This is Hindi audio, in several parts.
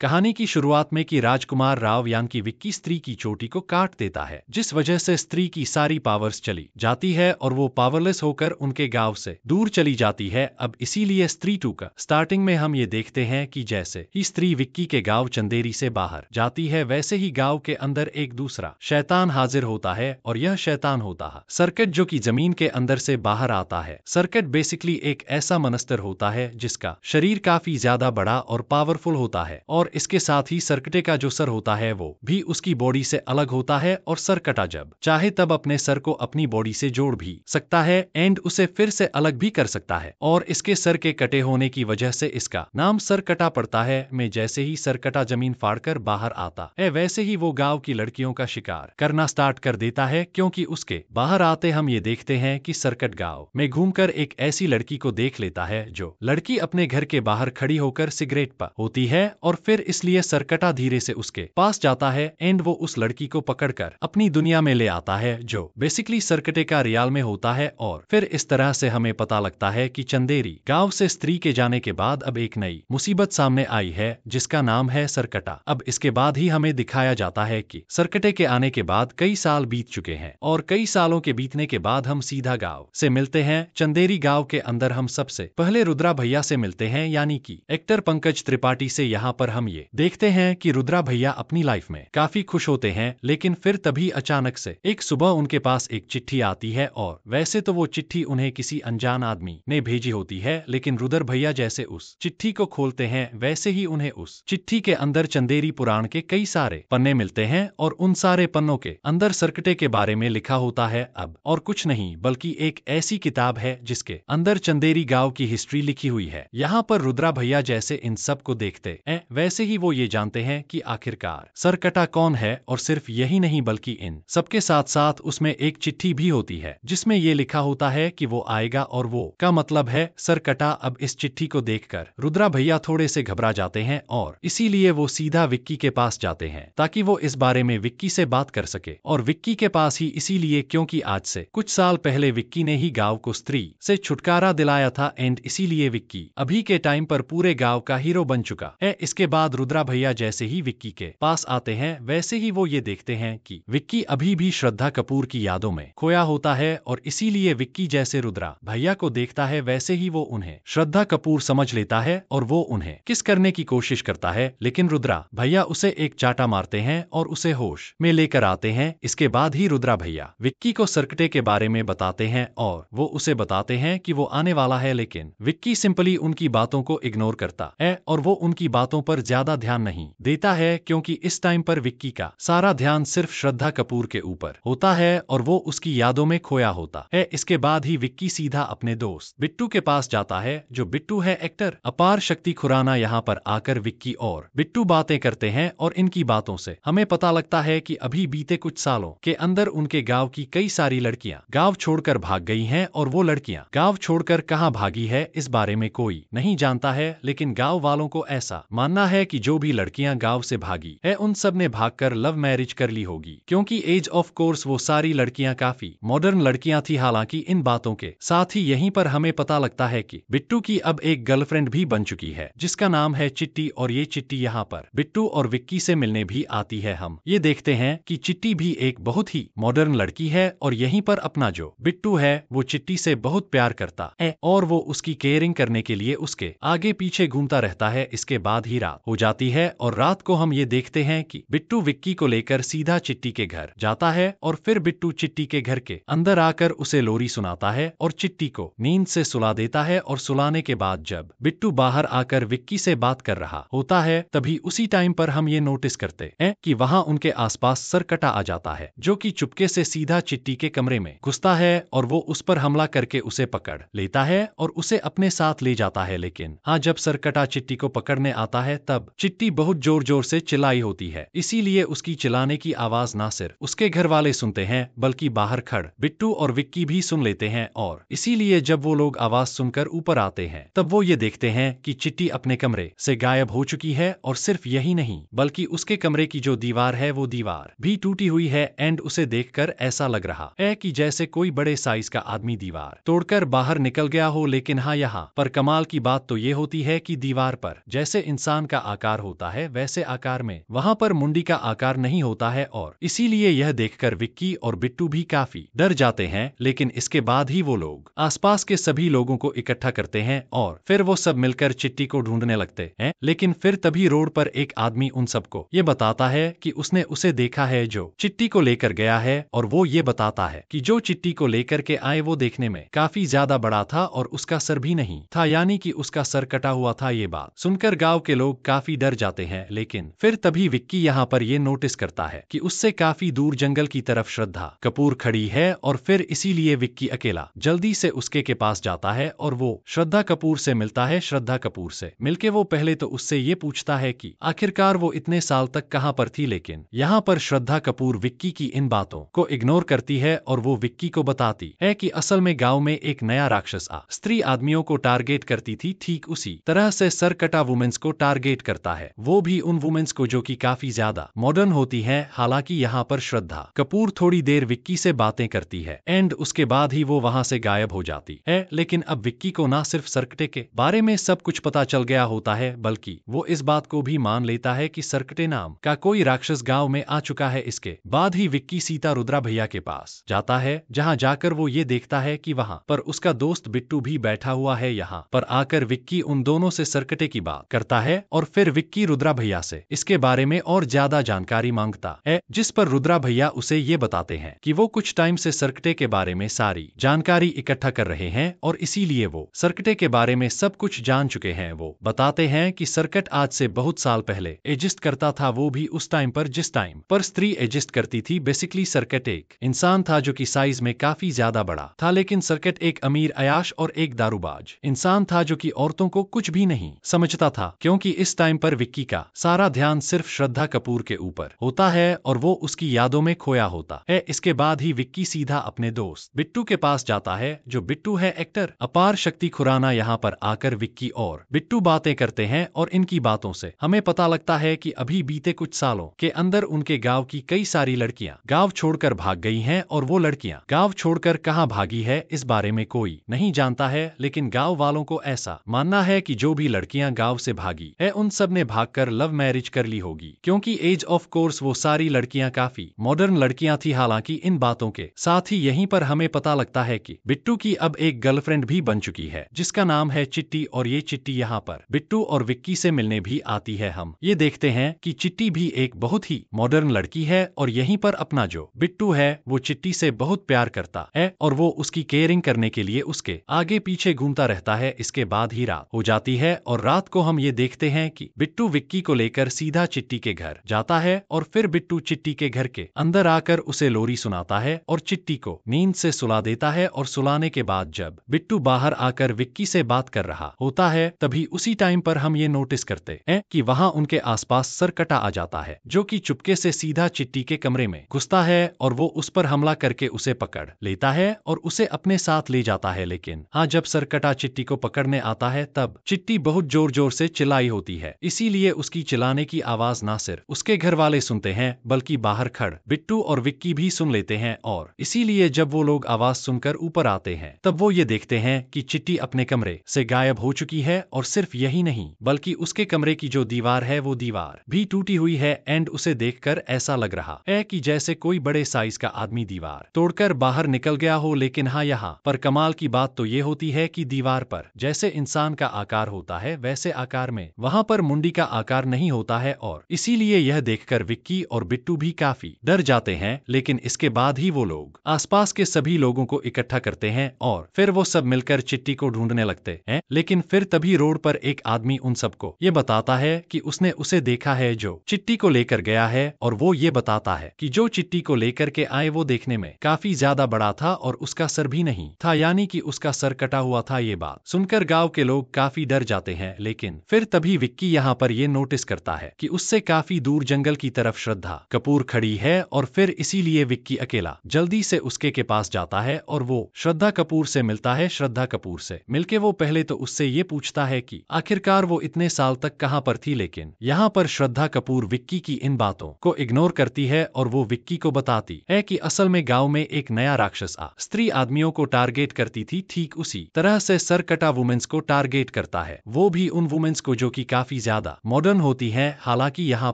कहानी की शुरुआत में कि राजकुमार राव की विक्की स्त्री की चोटी को काट देता है जिस वजह से स्त्री की सारी पावर्स चली जाती है और वो पावरलेस होकर उनके गांव से दूर चली जाती है अब इसीलिए स्त्री टू का स्टार्टिंग में हम ये देखते हैं कि जैसे ही स्त्री विक्की के गांव चंदेरी से बाहर जाती है वैसे ही गाँव के अंदर एक दूसरा शैतान हाजिर होता है और यह शैतान होता है सर्किट जो की जमीन के अंदर से बाहर आता है सर्किट बेसिकली एक ऐसा मनस्तर होता है जिसका शरीर काफी ज्यादा बड़ा और पावरफुल होता है और इसके साथ ही सरकटे का जो सर होता है वो भी उसकी बॉडी से अलग होता है और सरकटा जब चाहे तब अपने सर को अपनी बॉडी से जोड़ भी सकता है एंड उसे फिर से अलग भी कर सकता है और इसके सर के कटे होने की वजह से इसका नाम सर कटा पड़ता है में जैसे ही सरकटा जमीन फाड़कर बाहर आता है वैसे ही वो गांव की लड़कियों का शिकार करना स्टार्ट कर देता है क्योंकि उसके बाहर आते हम ये देखते हैं कि सरकट गांव में घूमकर एक ऐसी लड़की को देख लेता है जो लड़की अपने घर के बाहर खड़ी होकर सिगरेट पर होती है और फिर फिर इसलिए सरकटा धीरे से उसके पास जाता है एंड वो उस लड़की को पकड़कर अपनी दुनिया में ले आता है जो बेसिकली सरकटे का रियाल में होता है और फिर इस तरह से हमें पता लगता है कि चंदेरी गांव से स्त्री के जाने के बाद अब एक नई मुसीबत सामने आई है जिसका नाम है सरकटा अब इसके बाद ही हमें दिखाया जाता है कि सरकटे के आने के बाद कई साल बीत चुके हैं और कई सालों के बीतने के बाद हम सीधा गाँव से मिलते हैं चंदेरी गाँव के अंदर हम सबसे पहले रुद्रा भैया से मिलते हैं यानी कि एक्टर पंकज त्रिपाठी से यहाँ पर हम ये देखते हैं कि रुद्रा भैया अपनी लाइफ में काफी खुश होते हैं लेकिन फिर तभी अचानक से एक सुबह उनके पास एक चिट्ठी आती है और वैसे तो वो चिट्ठी उन्हें किसी अनजान आदमी ने भेजी होती है लेकिन रुद्र भैया जैसे उस चिट्ठी को खोलते हैं वैसे ही उन्हें उस चिट्ठी के अंदर चंदेरी पुराण के कई सारे पन्ने मिलते हैं और उन सारे पन्नों के अंदर सरकटे के बारे में लिखा होता है अब और कुछ नहीं बल्कि एक ऐसी किताब है जिसके अंदर चंदेरी गांव की हिस्ट्री लिखी हुई है यहाँ पर रुद्रा भैया जैसे इन सब को देखते हैं वैसे जैसे ही वो ये जानते हैं कि आखिरकार सरकटा कौन है और सिर्फ यही नहीं बल्कि इन सबके साथ साथ उसमें एक चिट्ठी भी होती है जिसमें ये लिखा होता है कि वो आएगा और वो का मतलब है सरकटा अब इस चिट्ठी को देखकर रुद्रा भैया थोड़े से घबरा जाते हैं और इसीलिए वो सीधा विक्की के पास जाते हैं ताकि वो इस बारे में विक्की से बात कर सके और विक्की के पास ही इसीलिए क्योंकि आज से कुछ साल पहले विक्की ने ही गांव को स्त्री से छुटकारा दिलाया था एंड इसीलिए विक्की अभी के टाइम पर पूरे गांव का हीरो बन चुका है इसके बाद बाद रुद्रा भैया जैसे ही विक्की के पास आते हैं वैसे ही वो ये देखते हैं कि विक्की अभी भी श्रद्धा कपूर की यादों में खोया होता है और इसीलिए विक्की जैसे रुद्रा भैया को देखता है वैसे ही वो उन्हें श्रद्धा कपूर समझ लेता है और वो उन्हें किस करने की कोशिश करता है लेकिन रुद्रा भैया उसे एक चाटा मारते हैं और उसे होश में लेकर आते हैं इसके बाद ही रुद्रा भैया विक्की को सर्कटे के बारे में बताते हैं और वो उसे बताते हैं कि वो आने वाला है लेकिन विक्की सिंपली उनकी बातों को इग्नोर करता है और वो उनकी बातों पर ज्यादा ध्यान नहीं देता है क्योंकि इस टाइम पर विक्की का सारा ध्यान सिर्फ श्रद्धा कपूर के ऊपर होता है और वो उसकी यादों में खोया होता है इसके बाद ही विक्की सीधा अपने दोस्त बिट्टू के पास जाता है जो बिट्टू है एक्टर अपार शक्ति खुराना यहाँ पर आकर विक्की और बिट्टू बातें करते हैं और इनकी बातों से हमें पता लगता है कि अभी बीते कुछ सालों के अंदर उनके गांव की कई सारी लड़कियां गांव छोड़कर भाग गई हैं और वो लड़कियां गांव छोड़कर कहां भागी है इस बारे में कोई नहीं जानता है लेकिन गांव वालों को ऐसा मानना है है कि जो भी लड़कियां गांव से भागी है उन सब ने भाग कर लव मैरिज कर ली होगी क्योंकि एज ऑफ कोर्स वो सारी लड़कियां काफी मॉडर्न लड़कियां थी हालांकि इन बातों के साथ ही यहीं पर हमें पता लगता है कि बिट्टू की अब एक गर्लफ्रेंड भी बन चुकी है जिसका नाम है चिट्टी और ये चिट्टी यहाँ पर बिट्टू और विक्की से मिलने भी आती है हम ये देखते हैं कि चिट्टी भी एक बहुत ही मॉडर्न लड़की है और यहीं पर अपना जो बिट्टू है वो चिट्टी से बहुत प्यार करता है और वो उसकी केयरिंग करने के लिए उसके आगे पीछे घूमता रहता है इसके बाद ही रात हो जाती है और रात को हम ये देखते हैं कि बिट्टू विक्की को लेकर सीधा चिट्टी के घर जाता है और फिर बिट्टू चिट्टी के घर के अंदर आकर उसे लोरी सुनाता है और चिट्टी को नींद से सुला देता है और सुलाने के बाद जब बिट्टू बाहर आकर विक्की से बात कर रहा होता है तभी उसी टाइम पर हम ये नोटिस करते हैं कि वहाँ उनके आसपास सरकटा आ जाता है जो कि चुपके से सीधा चिट्टी के कमरे में घुसता है और वो उस पर हमला करके उसे पकड़ लेता है और उसे अपने साथ ले जाता है लेकिन हाँ जब सरकटा चिट्टी को पकड़ने आता है तब तब चिट्टी बहुत जोर जोर से चिल्लाई होती है इसीलिए उसकी चिल्लाने की आवाज ना सिर्फ उसके घर वाले सुनते हैं बल्कि बाहर खड़ बिट्टू और विक्की भी सुन लेते हैं और इसीलिए जब वो लोग आवाज सुनकर ऊपर आते हैं तब वो ये देखते हैं कि चिट्टी अपने कमरे से गायब हो चुकी है और सिर्फ यही नहीं बल्कि उसके कमरे की जो दीवार है वो दीवार भी टूटी हुई है एंड उसे देख ऐसा लग रहा है की जैसे कोई बड़े साइज का आदमी दीवार तोड़कर बाहर निकल गया हो लेकिन हाँ यहाँ पर कमाल की बात तो ये होती है की दीवार पर जैसे इंसान का आकार होता है वैसे आकार में वहाँ पर मुंडी का आकार नहीं होता है और इसीलिए यह देखकर विक्की और बिट्टू भी काफी डर जाते हैं लेकिन इसके बाद ही वो लोग आसपास के सभी लोगों को इकट्ठा करते हैं और फिर वो सब मिलकर चिट्टी को ढूंढने लगते हैं लेकिन फिर तभी रोड पर एक आदमी उन सबको ये बताता है कि उसने उसे देखा है जो चिट्टी को लेकर गया है और वो ये बताता है कि जो चिट्टी को लेकर के आए वो देखने में काफी ज्यादा बड़ा था और उसका सर भी नहीं था यानी कि उसका सर कटा हुआ था ये बात सुनकर गांव के लोग काफी काफी डर जाते हैं लेकिन फिर तभी विक्की यहाँ पर ये नोटिस करता है कि उससे काफी दूर जंगल की तरफ श्रद्धा कपूर खड़ी है और फिर इसीलिए विक्की अकेला जल्दी से उसके के पास जाता है और वो श्रद्धा कपूर से मिलता है श्रद्धा कपूर से मिलके वो पहले तो उससे ये पूछता है कि आखिरकार वो इतने साल तक कहाँ पर थी लेकिन यहाँ पर श्रद्धा कपूर विक्की की इन बातों को इग्नोर करती है और वो विक्की को बताती है कि असल में गांव में एक नया राक्षस आ स्त्री आदमियों को टारगेट करती थी ठीक उसी तरह से सरकटा वुमेन्स को टारगेट करता है वो भी उन वुमेन्स को जो कि काफी ज्यादा मॉडर्न होती है हालांकि यहाँ पर श्रद्धा कपूर थोड़ी देर विक्की से बातें करती है एंड उसके बाद ही वो वहाँ से गायब हो जाती है लेकिन अब विक्की को ना सिर्फ सर्कटे के बारे में सब कुछ पता चल गया होता है बल्कि वो इस बात को भी मान लेता है की सर्कटे नाम का कोई राक्षस गाँव में आ चुका है इसके बाद ही विक्की सीता रुद्रा भैया के पास जाता है जहाँ जाकर वो ये देखता है की वहाँ पर उसका दोस्त बिट्टू भी बैठा हुआ है यहाँ पर आकर विक्की उन दोनों से सरकटे की बात करता है और फिर विक्की रुद्रा भैया से इसके बारे में और ज्यादा जानकारी मांगता है जिस पर रुद्रा भैया उसे ये बताते हैं कि वो कुछ टाइम से सर्कटे के बारे में सारी जानकारी इकट्ठा कर रहे हैं और इसीलिए वो सर्कटे के बारे में सब कुछ जान चुके हैं वो बताते हैं कि सर्कट आज से बहुत साल पहले एजिस्ट करता था वो भी उस टाइम पर जिस टाइम पर स्त्री एजिस्ट करती थी बेसिकली सर्कट एक इंसान था जो की साइज में काफी ज्यादा बड़ा था लेकिन सर्कट एक अमीर अयाश और एक दारूबाज इंसान था जो की औरतों को कुछ भी नहीं समझता था क्योंकि इस टाइम पर विक्की का सारा ध्यान सिर्फ श्रद्धा कपूर के ऊपर होता है और वो उसकी यादों में खोया होता है इसके बाद ही विक्की सीधा अपने दोस्त बिट्टू के पास जाता है जो बिट्टू है एक्टर अपार शक्ति खुराना यहाँ पर आकर विक्की और बिट्टू बातें करते हैं और इनकी बातों से हमें पता लगता है कि अभी बीते कुछ सालों के अंदर उनके गांव की कई सारी लड़कियां गांव छोड़कर भाग गई हैं और वो लड़कियां गांव छोड़कर कहां भागी है इस बारे में कोई नहीं जानता है लेकिन गांव वालों को ऐसा मानना है कि जो भी लड़कियां गांव से भागी है उन उन सब ने भाग कर लव मैरिज कर ली होगी क्योंकि एज ऑफ कोर्स वो सारी लड़कियां काफी मॉडर्न लड़कियां थी हालांकि इन बातों के साथ ही यहीं पर हमें पता लगता है कि बिट्टू की अब एक गर्लफ्रेंड भी बन चुकी है जिसका नाम है चिट्टी और ये चिट्टी यहाँ पर बिट्टू और विक्की से मिलने भी आती है हम ये देखते हैं कि चिट्टी भी एक बहुत ही मॉडर्न लड़की है और यहीं पर अपना जो बिट्टू है वो चिट्टी से बहुत प्यार करता है और वो उसकी केयरिंग करने के लिए उसके आगे पीछे घूमता रहता है इसके बाद ही रात हो जाती है और रात को हम ये देखते हैं की बिट्टू विक्की को लेकर सीधा चिट्टी के घर जाता है और फिर बिट्टू चिट्टी के घर के अंदर आकर उसे लोरी सुनाता है और चिट्टी को नींद से सुला देता है और सुलाने के बाद जब बिट्टू बाहर आकर विक्की से बात कर रहा होता है तभी उसी टाइम पर हम ये नोटिस करते हैं कि वहाँ उनके आसपास सरकटा आ जाता है जो कि चुपके से सीधा चिट्टी के कमरे में घुसता है और वो उस पर हमला करके उसे पकड़ लेता है और उसे अपने साथ ले जाता है लेकिन हाँ जब सरकटा चिट्टी को पकड़ने आता है तब चिट्टी बहुत जोर जोर से चिल्लाई होती है है इसीलिए उसकी चिल्लाने की आवाज ना सिर्फ उसके घर वाले सुनते हैं बल्कि बाहर खड़ बिट्टू और विक्की भी सुन लेते हैं और इसीलिए जब वो लोग आवाज सुनकर ऊपर आते हैं तब वो ये देखते हैं कि चिट्टी अपने कमरे से गायब हो चुकी है और सिर्फ यही नहीं बल्कि उसके कमरे की जो दीवार है वो दीवार भी टूटी हुई है एंड उसे देख ऐसा लग रहा है की जैसे कोई बड़े साइज का आदमी दीवार तोड़कर बाहर निकल गया हो लेकिन हाँ यहाँ पर कमाल की बात तो ये होती है की दीवार पर जैसे इंसान का आकार होता है वैसे आकार में वहाँ पर पर मुंडी का आकार नहीं होता है और इसीलिए यह देखकर विक्की और बिट्टू भी काफी डर जाते हैं लेकिन इसके बाद ही वो लोग आसपास के सभी लोगों को इकट्ठा करते हैं और फिर वो सब मिलकर चिट्टी को ढूंढने लगते हैं लेकिन फिर तभी रोड पर एक आदमी उन सबको ये बताता है कि उसने उसे देखा है जो चिट्टी को लेकर गया है और वो ये बताता है कि जो चिट्टी को लेकर के आए वो देखने में काफी ज्यादा बड़ा था और उसका सर भी नहीं था यानी कि उसका सर कटा हुआ था ये बात सुनकर गांव के लोग काफी डर जाते हैं लेकिन फिर तभी विक्की कि यहाँ पर ये नोटिस करता है कि उससे काफी दूर जंगल की तरफ श्रद्धा कपूर खड़ी है और फिर इसीलिए विक्की अकेला जल्दी से उसके के पास जाता है और वो श्रद्धा कपूर से मिलता है श्रद्धा कपूर से मिलके वो पहले तो उससे ये पूछता है कि आखिरकार वो इतने साल तक कहाँ पर थी लेकिन यहाँ पर श्रद्धा कपूर विक्की की इन बातों को इग्नोर करती है और वो विक्की को बताती है कि असल में गांव में एक नया राक्षस आ स्त्री आदमियों को टारगेट करती थी ठीक उसी तरह से सरकटा वुमेन्स को टारगेट करता है वो भी उन वुमेन्स को जो की काफी काफी ज्यादा मॉडर्न होती है हालांकि यहाँ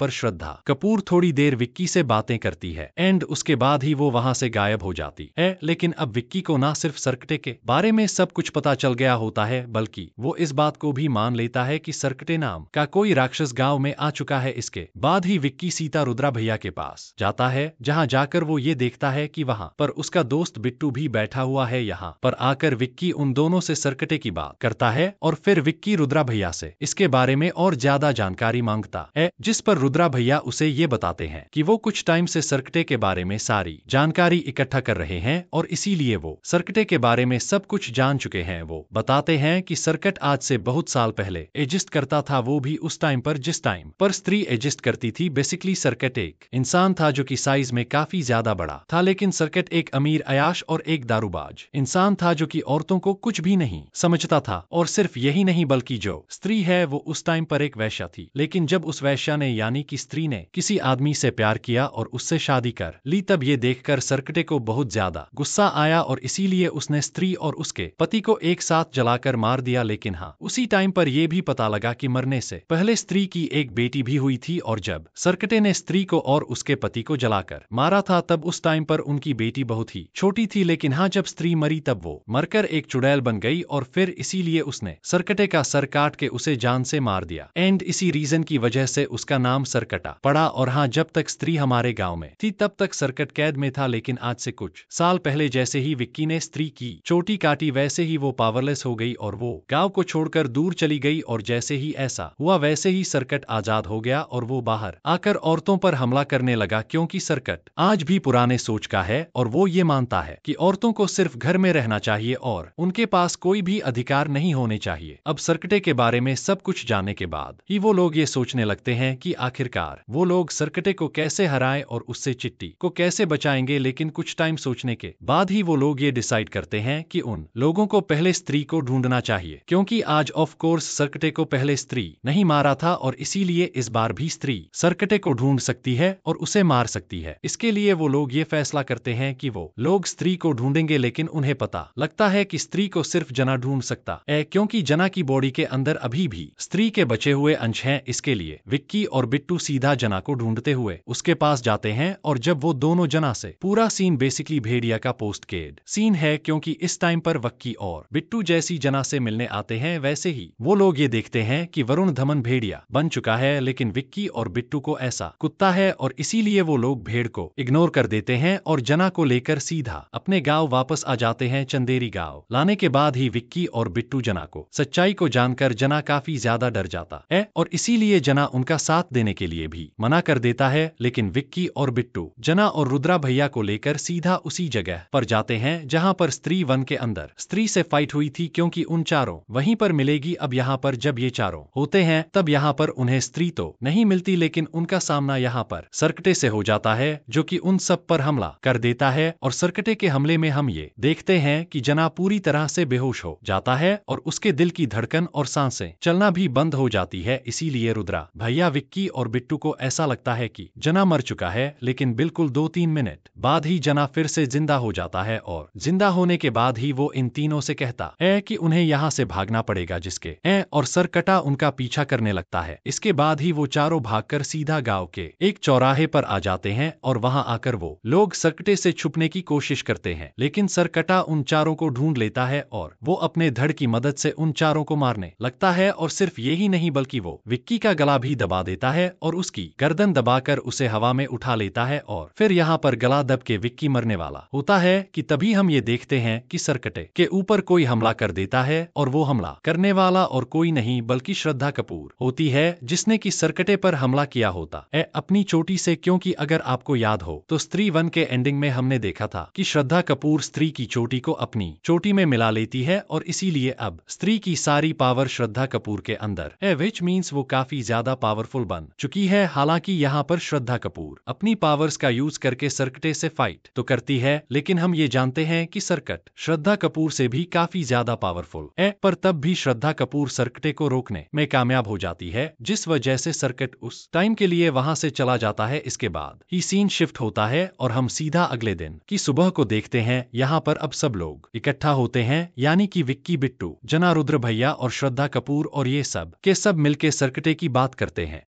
पर श्रद्धा कपूर थोड़ी देर विक्की से बातें करती है एंड उसके बाद ही वो वहाँ से गायब हो जाती है लेकिन अब विक्की को ना सिर्फ सर्कटे के बारे में सब कुछ पता चल गया होता है बल्कि वो इस बात को भी मान लेता है की सर्कटे नाम का कोई राक्षस गाँव में आ चुका है इसके बाद ही विक्की सीता रुद्रा भैया के पास जाता है जहाँ जाकर वो ये देखता है की वहाँ पर उसका दोस्त बिट्टू भी बैठा हुआ है यहाँ पर आकर विक्की उन दोनों से सर्कटे की बात करता है और फिर विक्की रुद्रा भैया से इसके बारे में और और ज्यादा जानकारी मांगता है जिस पर रुद्रा भैया उसे ये बताते हैं कि वो कुछ टाइम से सर्किटे के बारे में सारी जानकारी इकट्ठा कर रहे हैं और इसीलिए वो सर्किटे के बारे में सब कुछ जान चुके हैं वो बताते हैं कि सर्किट आज से बहुत साल पहले एजिस्ट करता था वो भी उस टाइम पर जिस टाइम पर स्त्री एजिस्ट करती थी बेसिकली सर्किट एक इंसान था जो की साइज में काफी ज्यादा बड़ा था लेकिन सर्किट एक अमीर अयाश और एक दारूबाज इंसान था जो की औरतों को कुछ भी नहीं समझता था और सिर्फ यही नहीं बल्कि जो स्त्री है वो उस टाइम पर एक वैश्या थी लेकिन जब उस वैश्या ने यानी कि स्त्री ने किसी आदमी से प्यार किया और उससे शादी कर ली तब ये देखकर सरकटे को बहुत ज्यादा गुस्सा आया और इसीलिए उसने स्त्री और उसके पति को एक साथ जलाकर मार दिया लेकिन हाँ उसी टाइम पर यह भी पता लगा कि मरने से पहले स्त्री की एक बेटी भी हुई थी और जब सरकटे ने स्त्री को और उसके पति को जलाकर मारा था तब उस टाइम पर उनकी बेटी बहुत ही छोटी थी लेकिन हाँ जब स्त्री मरी तब वो मरकर एक चुड़ैल बन गई और फिर इसीलिए उसने सरकटे का सर काट के उसे जान से मार दिया दिया एंड इसी रीजन की वजह से उसका नाम सरकटा पड़ा और हाँ जब तक स्त्री हमारे गांव में थी तब तक सरकट कैद में था लेकिन आज से कुछ साल पहले जैसे ही विक्की ने स्त्री की चोटी काटी वैसे ही वो पावरलेस हो गई और वो गाँव को छोड़कर दूर चली गई और जैसे ही ऐसा हुआ वैसे ही सरकट आजाद हो गया और वो बाहर आकर औरतों पर हमला करने लगा क्योंकि सरकट आज भी पुराने सोच का है और वो ये मानता है कि औरतों को सिर्फ घर में रहना चाहिए और उनके पास कोई भी अधिकार नहीं होने चाहिए अब सरकटे के बारे में सब कुछ जानने के बाद ही वो लोग ये सोचने लगते हैं कि आखिरकार वो लोग सरकटे को कैसे हराएं और उससे चिट्टी को कैसे बचाएंगे लेकिन कुछ टाइम सोचने के बाद ही वो लोग ये डिसाइड करते हैं कि उन लोगों को पहले स्त्री को ढूंढना चाहिए क्योंकि आज ऑफ कोर्स सरकटे को पहले स्त्री नहीं मारा था और इसीलिए इस बार भी स्त्री सरकटे को ढूंढ सकती है और उसे मार सकती है इसके लिए वो लोग ये फैसला करते हैं कि वो लोग स्त्री को ढूंढेंगे लेकिन उन्हें पता लगता है कि स्त्री को सिर्फ जना ढूंढ सकता है क्योंकि जना की बॉडी के अंदर अभी भी स्त्री के बच्चे बचे हुए अंश हैं इसके लिए विक्की और बिट्टू सीधा जना को ढूंढते हुए उसके पास जाते हैं और जब वो दोनों जना से पूरा सीन बेसिकली भेड़िया का पोस्ट केड सीन है क्योंकि इस टाइम पर वक्की और बिट्टू जैसी जना से मिलने आते हैं वैसे ही वो लोग ये देखते हैं कि वरुण धमन भेड़िया बन चुका है लेकिन विक्की और बिट्टू को ऐसा कुत्ता है और इसीलिए वो लोग भेड़ को इग्नोर कर देते हैं और जना को लेकर सीधा अपने गाँव वापस आ जाते हैं चंदेरी गाँव लाने के बाद ही विक्की और बिट्टू जना को सच्चाई को जानकर जना काफी ज्यादा डर जाता जाता है और इसीलिए जना उनका साथ देने के लिए भी मना कर देता है लेकिन विक्की और बिट्टू जना और रुद्रा भैया को लेकर सीधा उसी जगह पर जाते हैं जहाँ पर स्त्री वन के अंदर स्त्री से फाइट हुई थी क्योंकि उन चारों वहीं पर मिलेगी अब यहाँ पर जब ये चारों होते हैं तब यहाँ पर उन्हें स्त्री तो नहीं मिलती लेकिन उनका सामना यहाँ पर सर्कटे से हो जाता है जो कि उन सब पर हमला कर देता है और सर्कटे के हमले में हम ये देखते हैं कि जना पूरी तरह से बेहोश हो जाता है और उसके दिल की धड़कन और सांसें चलना भी बंद हो जाता जाती है इसीलिए रुद्रा भैया विक्की और बिट्टू को ऐसा लगता है कि जना मर चुका है लेकिन बिल्कुल दो तीन मिनट बाद ही जना फिर से जिंदा हो जाता है और जिंदा होने के बाद ही वो इन तीनों से कहता है कि उन्हें यहाँ से भागना पड़ेगा जिसके ए और सरकटा उनका पीछा करने लगता है इसके बाद ही वो चारों भाग सीधा गाँव के एक चौराहे पर आ जाते हैं और वहाँ आकर वो लोग सरकटे से छुपने की कोशिश करते हैं लेकिन सरकटा उन चारों को ढूंढ लेता है और वो अपने धड़ की मदद से उन चारों को मारने लगता है और सिर्फ यही नहीं नहीं बल्कि वो विक्की का गला भी दबा देता है और उसकी गर्दन दबाकर उसे हवा में उठा लेता है और फिर यहाँ पर गला दब के विक्की मरने वाला होता है कि तभी हम ये देखते हैं कि सरकटे के ऊपर कोई हमला कर देता है और वो हमला करने वाला और कोई नहीं बल्कि श्रद्धा कपूर होती है जिसने की सरकटे पर हमला किया होता है अपनी चोटी से क्योंकि अगर आपको याद हो तो स्त्री वन के एंडिंग में हमने देखा था कि श्रद्धा कपूर स्त्री की चोटी को अपनी चोटी में मिला लेती है और इसीलिए अब स्त्री की सारी पावर श्रद्धा कपूर के अंदर है विच मीन्स वो काफी ज्यादा पावरफुल बन चुकी है हालांकि यहाँ पर श्रद्धा कपूर अपनी पावर्स का यूज करके सर्कटे से फाइट तो करती है लेकिन हम ये जानते हैं कि सर्कट श्रद्धा कपूर से भी काफी ज्यादा पावरफुल है पर तब भी श्रद्धा कपूर सर्कटे को रोकने में कामयाब हो जाती है जिस वजह से सर्कट उस टाइम के लिए वहाँ से चला जाता है इसके बाद ही सीन शिफ्ट होता है और हम सीधा अगले दिन की सुबह को देखते हैं यहाँ पर अब सब लोग इकट्ठा होते हैं यानी कि विक्की बिट्टू जना रुद्र भैया और श्रद्धा कपूर और ये सब के सब सब मिलके सरकटे की बात करते हैं